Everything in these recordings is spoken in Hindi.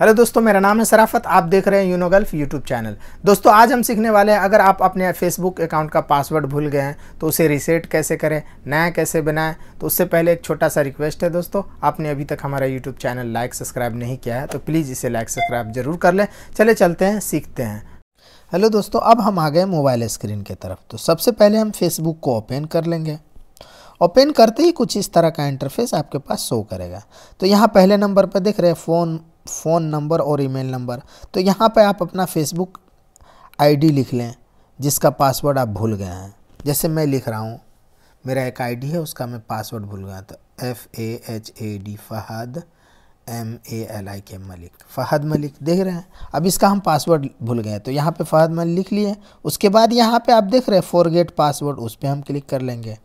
हेलो दोस्तों मेरा नाम है सराफत आप देख रहे हैं यूनोगल्फ यूट्यूब चैनल दोस्तों आज हम सीखने वाले हैं अगर आप अपने फेसबुक अकाउंट का पासवर्ड भूल गए हैं तो उसे रीसेट कैसे करें नया कैसे बनाएं तो उससे पहले एक छोटा सा रिक्वेस्ट है दोस्तों आपने अभी तक हमारा यूट्यूब चैनल लाइक सब्सक्राइब नहीं किया है तो प्लीज़ इसे लाइक सब्सक्राइब जरूर कर लें चले चलते हैं सीखते हैं हेलो दोस्तों अब हम आ गए मोबाइल स्क्रीन की तरफ तो सबसे पहले हम फेसबुक को ओपन कर लेंगे ओपन करते ही कुछ इस तरह का इंटरफेस आपके पास शो करेगा तो यहाँ पहले नंबर पर देख रहे हैं फ़ोन फ़ोन नंबर और ईमेल नंबर तो यहाँ पे आप अपना फेसबुक आईडी लिख लें जिसका पासवर्ड आप भूल गए हैं जैसे मैं लिख रहा हूँ मेरा एक आईडी है उसका मैं पासवर्ड भूल गया तो F A H A D Fahad M A L I K Malik Fahd Malik देख रहे हैं अब इसका हम पासवर्ड भूल गए तो यहाँ पे फ़हद मलिक लिख लिए उसके बाद यहाँ पे आप देख रहे हैं फॉरगेट पासवर्ड उस पर हम क्लिक कर लेंगे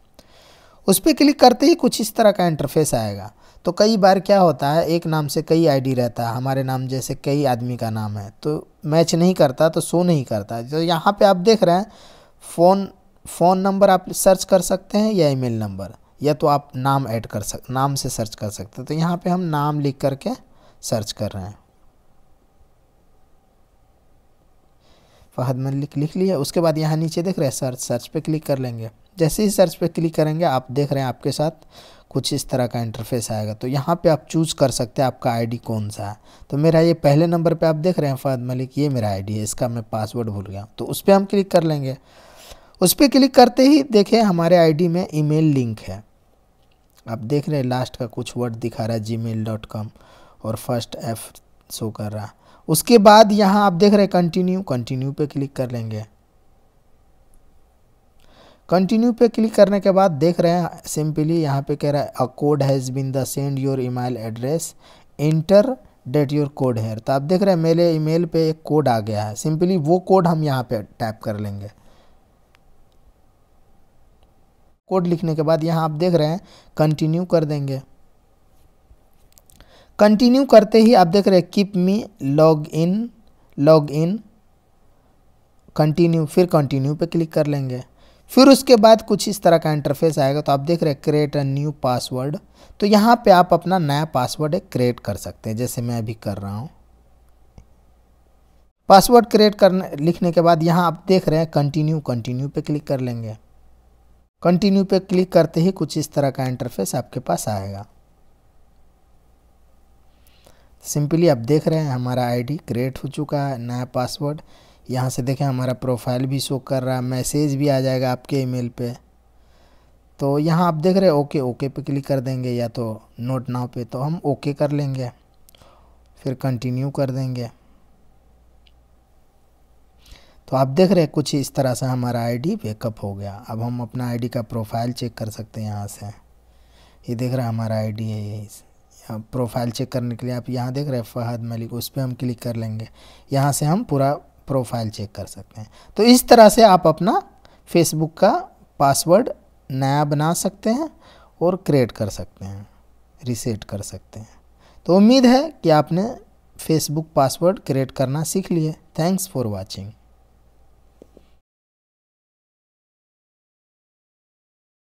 उस पर क्लिक करते ही कुछ इस तरह का इंटरफेस आएगा तो कई बार क्या होता है एक नाम से कई आईडी रहता है हमारे नाम जैसे कई आदमी का नाम है तो मैच नहीं करता तो शो नहीं करता तो यहाँ पे आप देख रहे हैं फ़ोन फ़ोन नंबर आप सर्च कर सकते हैं या ईमेल नंबर या तो आप नाम ऐड कर सक नाम से सर्च कर सकते हैं तो यहाँ पे हम नाम लिख करके सर्च कर रहे हैं फहद मलिक लिख लिया उसके बाद यहाँ नीचे देख रहे हैं सर्च सर्च पे क्लिक कर लेंगे जैसे ही सर्च पे क्लिक करेंगे आप देख रहे हैं आपके साथ कुछ इस तरह का इंटरफेस आएगा तो यहाँ पे आप चूज़ कर सकते हैं आपका आईडी कौन सा है तो मेरा ये पहले नंबर पे आप देख रहे हैं फहद मलिक ये मेरा आईडी है इसका मैं पासवर्ड भूल गया तो उस पर हम क्लिक कर लेंगे उस पर क्लिक करते ही देखें हमारे आई में ई लिंक है आप देख रहे हैं लास्ट का कुछ वर्ड दिखा रहा है जी और फर्स्ट एफ शो कर रहा है उसके बाद यहाँ आप देख रहे हैं कंटिन्यू कंटिन्यू पे क्लिक कर लेंगे कंटिन्यू पे क्लिक करने के बाद देख रहे हैं सिंपली यहाँ पे कह रहा है a code has been the send your email address enter date your code here तो आप देख रहे हैं मेरे ईमेल पे एक कोड आ गया है सिंपली वो कोड हम यहाँ पे टाइप कर लेंगे कोड लिखने के बाद यहाँ आप देख रहे हैं कंटिन्यू कर देंगे कंटिन्यू करते ही आप देख रहे हैं keep me log in log in continue फिर कंटिन्यू पे क्लिक कर लेंगे फिर उसके बाद कुछ इस तरह का इंटरफेस आएगा तो आप देख रहे हैं क्रिएट अ न्यू पासवर्ड तो यहाँ पे आप अपना नया पासवर्ड एक क्रिएट कर सकते हैं जैसे मैं अभी कर रहा हूँ पासवर्ड क्रिएट करने लिखने के बाद यहाँ आप देख रहे हैं कंटिन्यू कंटिन्यू पे क्लिक कर लेंगे कंटिन्यू पे क्लिक करते ही कुछ इस तरह का इंटरफेस आपके पास आएगा सिंपली आप देख रहे हैं हमारा आईडी क्रिएट हो चुका है नया पासवर्ड यहाँ से देखें हमारा प्रोफाइल भी शो कर रहा है मैसेज भी आ जाएगा आपके ईमेल पे तो यहाँ आप देख रहे हैं ओके ओके पे क्लिक कर देंगे या तो नोट नाव पे तो हम ओके कर लेंगे फिर कंटिन्यू कर देंगे तो आप देख रहे हैं कुछ इस तरह से हमारा आईडी बैकअप हो गया अब हम अपना आईडी का प्रोफाइल चेक कर सकते हैं यहाँ से ये देख रहा है हमारा आईडी है यही से प्रोफाइल चेक करने के लिए आप यहाँ देख रहे हैं फहद मलिक उस पर हम क्लिक कर लेंगे यहाँ से हम पूरा प्रोफाइल चेक कर सकते हैं तो इस तरह से आप अपना फेसबुक का पासवर्ड नया बना सकते हैं और क्रिएट कर सकते हैं रिसेट कर सकते हैं तो उम्मीद है कि आपने फेसबुक पासवर्ड क्रिएट करना सीख लिए थैंक्स फॉर वॉचिंग